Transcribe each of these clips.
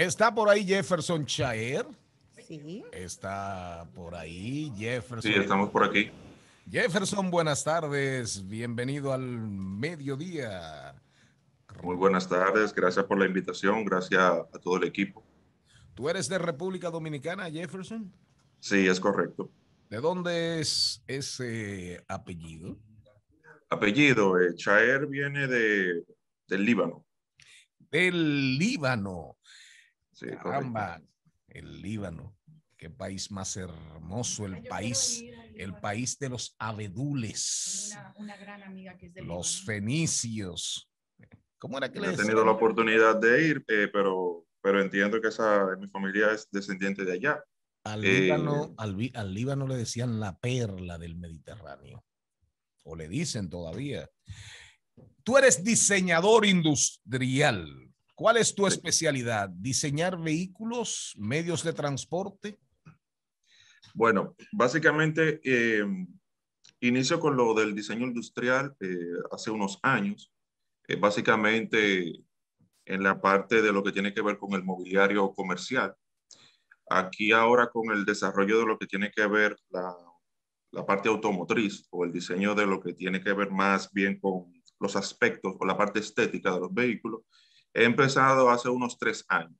¿Está por ahí Jefferson Chaer? Sí. Está por ahí Jefferson. Sí, estamos por aquí. Jefferson, buenas tardes. Bienvenido al mediodía. Muy buenas tardes. Gracias por la invitación. Gracias a todo el equipo. ¿Tú eres de República Dominicana, Jefferson? Sí, es correcto. ¿De dónde es ese apellido? Apellido, eh, Chaer viene de, del Líbano. Del Líbano el Líbano. Qué país más hermoso, el ah, país, el país de los abedules. los fenicios. ¿Cómo era que He tenido la oportunidad de ir, eh, pero, pero entiendo que esa, mi familia es descendiente de allá. Al, eh, al Líbano le decían la perla del Mediterráneo, o le dicen todavía. Tú eres diseñador industrial. ¿Cuál es tu especialidad? ¿Diseñar vehículos, medios de transporte? Bueno, básicamente eh, inicio con lo del diseño industrial eh, hace unos años, eh, básicamente en la parte de lo que tiene que ver con el mobiliario comercial. Aquí ahora con el desarrollo de lo que tiene que ver la, la parte automotriz o el diseño de lo que tiene que ver más bien con los aspectos o la parte estética de los vehículos, He empezado hace unos tres años.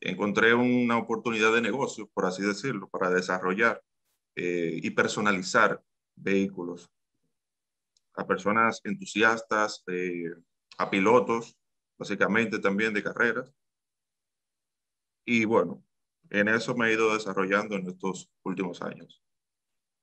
Encontré una oportunidad de negocio, por así decirlo, para desarrollar eh, y personalizar vehículos a personas entusiastas, eh, a pilotos, básicamente también de carreras. Y bueno, en eso me he ido desarrollando en estos últimos años.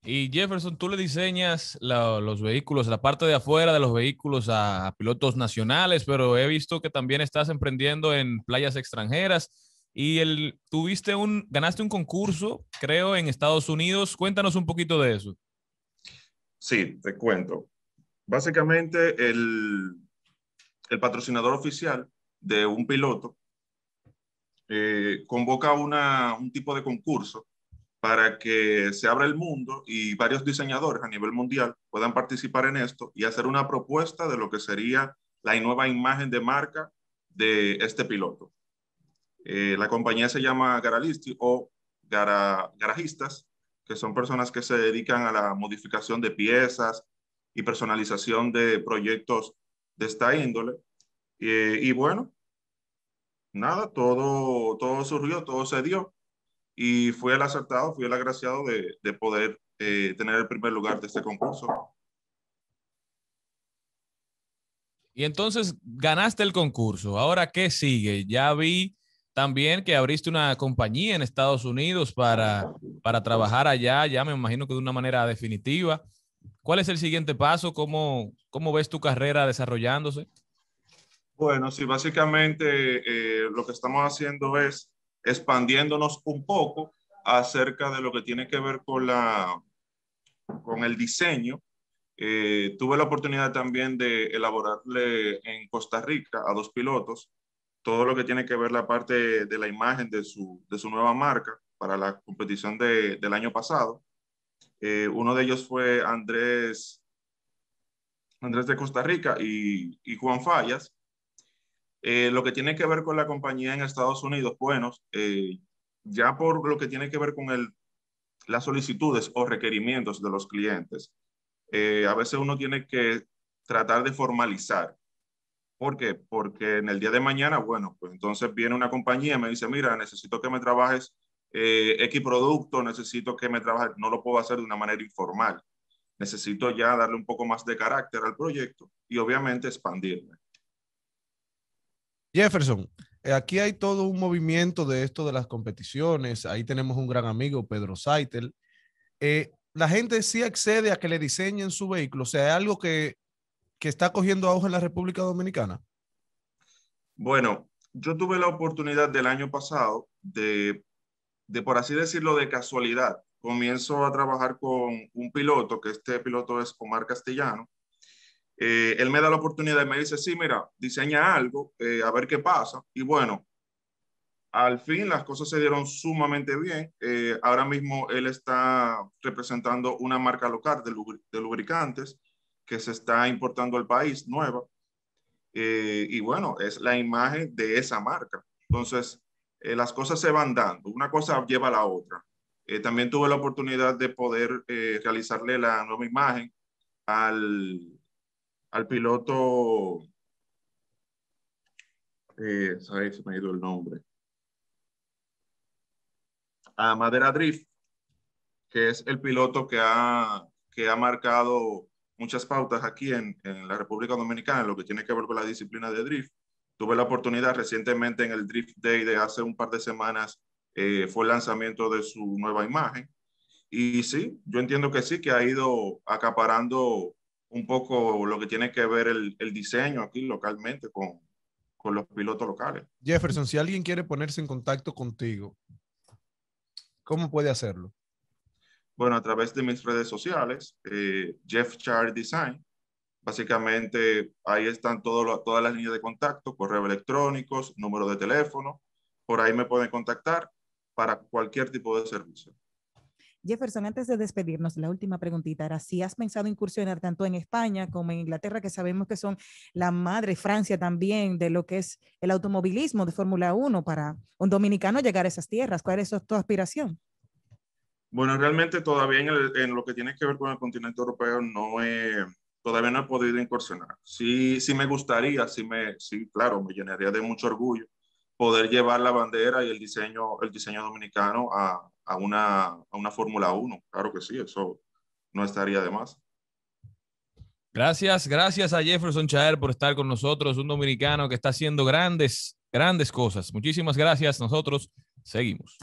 Y Jefferson, tú le diseñas los vehículos, la parte de afuera de los vehículos a, pilotos nacionales, pero he visto que también estás emprendiendo en playas extranjeras y tuviste un, ganaste un concurso, creo, en Estados Unidos. Cuéntanos un poquito de eso. Sí, te cuento. Básicamente, el, el patrocinador oficial de un piloto eh, convoca una, un tipo de concurso para que se abra el mundo y varios diseñadores a nivel mundial puedan participar en esto y hacer una propuesta de lo que sería la nueva imagen de marca de este piloto. Eh, la compañía se llama Garalisti o Garajistas, que son personas que se dedican a la modificación de piezas y personalización de proyectos de esta índole. Eh, y bueno, nada, todo, todo surgió, todo se dio y fui el acertado, fui el agraciado de, poder eh, tener el primer lugar de este concurso. Y entonces ganaste el concurso. Ahora, ¿qué sigue? Ya vi también que abriste una compañía en Estados Unidos para, para trabajar allá, ya me imagino que de una manera definitiva. ¿Cuál es el siguiente paso? ¿Cómo, cómo ves tu carrera desarrollándose? Bueno, sí, básicamente eh, lo que estamos haciendo es expandiéndonos un poco acerca de lo que tiene que ver con, la, con el diseño. Eh, tuve la oportunidad también de elaborarle en Costa Rica a dos pilotos todo lo que tiene que ver la parte de la imagen de su, nueva marca para la competición del año pasado. Eh, uno de ellos fue Andrés, Andrés de Costa Rica y, y Juan Fallas. Eh, lo que tiene que ver con la compañía en Estados Unidos, bueno, eh, ya por lo que tiene que ver con el, las solicitudes o requerimientos de los clientes, eh, a veces uno tiene que tratar de formalizar. ¿Por qué? Porque en el día de mañana, bueno, pues entonces viene una compañía y me dice, mira, necesito que me trabajes X producto, necesito que me trabajes, no lo puedo hacer de una manera informal. Necesito ya darle un poco más de carácter al proyecto y obviamente expandirme. Jefferson, eh, aquí hay todo un movimiento de esto de las competiciones. Ahí tenemos un gran amigo, Pedro Saitel. Eh, la gente sí accede a que le diseñen su vehículo. O sea, algo que, que está cogiendo auge en la República Dominicana. Bueno, yo tuve la oportunidad del año pasado de, de, por así decirlo, de casualidad. Comienzo a trabajar con un piloto, que este piloto es Omar Castellano, eh, él me da la oportunidad y me dice, sí, mira, diseña algo, eh, a ver qué pasa. Y bueno, al fin las cosas se dieron sumamente bien. Eh, ahora mismo él está representando una marca local de, lubricantes que se está importando al país nueva. y bueno, es la imagen de esa marca. Entonces, las cosas se van dando, una cosa lleva a la otra. también tuve la oportunidad de poder realizarle la nueva imagen al, al piloto, eh, ¿sabes? me ha ido el nombre. A Madera Drift, que es el piloto que ha, que ha marcado muchas pautas aquí en, la República Dominicana, en lo que tiene que ver con la disciplina de drift. Tuve la oportunidad recientemente en el Drift Day de hace un par de semanas, eh, fue el lanzamiento de su nueva imagen. Y sí, yo entiendo que sí, que ha ido acaparando un poco lo que tiene que ver el, diseño aquí localmente con, los pilotos locales. Jefferson, si alguien quiere ponerse en contacto contigo, ¿cómo puede hacerlo? Bueno, a través de mis redes sociales, eh, Jeff Char Design. Básicamente ahí están todas las líneas de contacto, correos electrónicos, número de teléfono. Por ahí me pueden contactar para cualquier tipo de servicio. Jefferson, antes de despedirnos, la última preguntita era si has pensado incursionar tanto en España como en Inglaterra, que sabemos que son la madre, Francia también, de lo que es el automovilismo de Fórmula 1 para un dominicano llegar a esas tierras. ¿Cuál es tu aspiración? Bueno, realmente todavía en, lo que tiene que ver con el continente europeo no todavía no he podido incursionar. Sí, sí me gustaría, sí, me, sí, claro, me llenaría de mucho orgullo poder llevar la bandera y el diseño, el diseño dominicano a, a una, a una Fórmula 1. Claro que sí, eso no estaría de más. Gracias, gracias a Jefferson Chaer por estar con nosotros, un dominicano que está haciendo grandes, grandes cosas. Muchísimas gracias, nosotros seguimos.